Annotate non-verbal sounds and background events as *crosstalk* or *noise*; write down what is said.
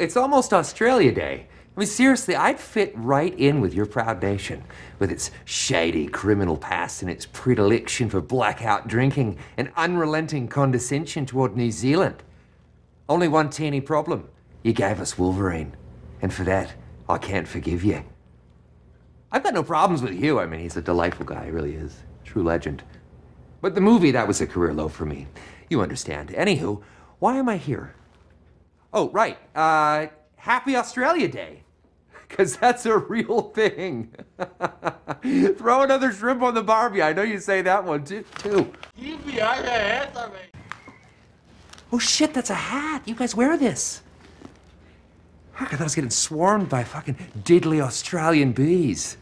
It's almost Australia Day. I mean, seriously, I'd fit right in with your proud nation, with its shady criminal past and its predilection for blackout drinking and unrelenting condescension toward New Zealand. Only one teeny problem you gave us Wolverine. And for that, I can't forgive you. I've got no problems with Hugh. I mean, he's a delightful guy, he really is. True legend. But the movie, that was a career low for me. You understand. Anywho, why am I here? Oh, right. Uh, happy Australia Day. Because *laughs* that's a real thing. *laughs* Throw another shrimp on the barbie. I know you say that one too. too. Oh shit, that's a hat. You guys wear this. I thought I was getting swarmed by fucking diddly Australian bees.